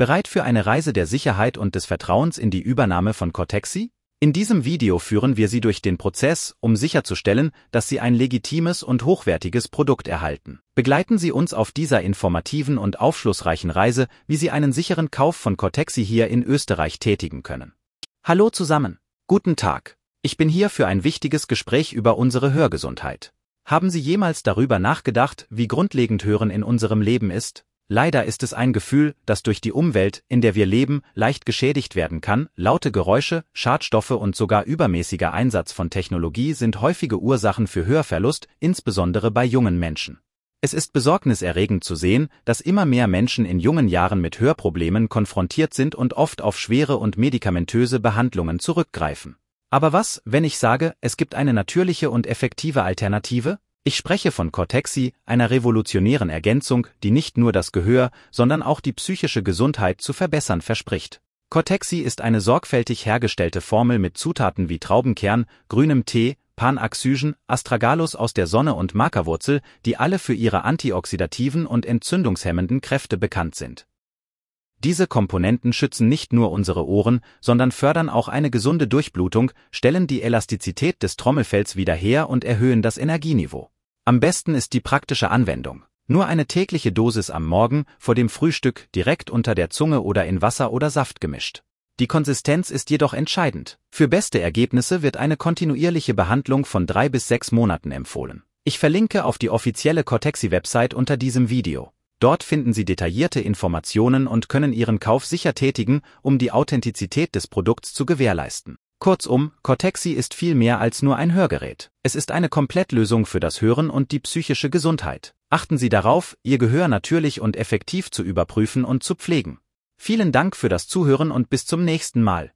Bereit für eine Reise der Sicherheit und des Vertrauens in die Übernahme von Cortexi? In diesem Video führen wir Sie durch den Prozess, um sicherzustellen, dass Sie ein legitimes und hochwertiges Produkt erhalten. Begleiten Sie uns auf dieser informativen und aufschlussreichen Reise, wie Sie einen sicheren Kauf von Cortexi hier in Österreich tätigen können. Hallo zusammen. Guten Tag. Ich bin hier für ein wichtiges Gespräch über unsere Hörgesundheit. Haben Sie jemals darüber nachgedacht, wie grundlegend Hören in unserem Leben ist? Leider ist es ein Gefühl, das durch die Umwelt, in der wir leben, leicht geschädigt werden kann. Laute Geräusche, Schadstoffe und sogar übermäßiger Einsatz von Technologie sind häufige Ursachen für Hörverlust, insbesondere bei jungen Menschen. Es ist besorgniserregend zu sehen, dass immer mehr Menschen in jungen Jahren mit Hörproblemen konfrontiert sind und oft auf schwere und medikamentöse Behandlungen zurückgreifen. Aber was, wenn ich sage, es gibt eine natürliche und effektive Alternative? Ich spreche von Cortexi, einer revolutionären Ergänzung, die nicht nur das Gehör, sondern auch die psychische Gesundheit zu verbessern verspricht. Cortexi ist eine sorgfältig hergestellte Formel mit Zutaten wie Traubenkern, grünem Tee, Panaxygen, Astragalus aus der Sonne und Makerwurzel, die alle für ihre antioxidativen und entzündungshemmenden Kräfte bekannt sind. Diese Komponenten schützen nicht nur unsere Ohren, sondern fördern auch eine gesunde Durchblutung, stellen die Elastizität des Trommelfells wieder her und erhöhen das Energieniveau. Am besten ist die praktische Anwendung. Nur eine tägliche Dosis am Morgen vor dem Frühstück direkt unter der Zunge oder in Wasser oder Saft gemischt. Die Konsistenz ist jedoch entscheidend. Für beste Ergebnisse wird eine kontinuierliche Behandlung von drei bis sechs Monaten empfohlen. Ich verlinke auf die offizielle Cortexi-Website unter diesem Video. Dort finden Sie detaillierte Informationen und können Ihren Kauf sicher tätigen, um die Authentizität des Produkts zu gewährleisten. Kurzum, Cortexi ist viel mehr als nur ein Hörgerät. Es ist eine Komplettlösung für das Hören und die psychische Gesundheit. Achten Sie darauf, Ihr Gehör natürlich und effektiv zu überprüfen und zu pflegen. Vielen Dank für das Zuhören und bis zum nächsten Mal.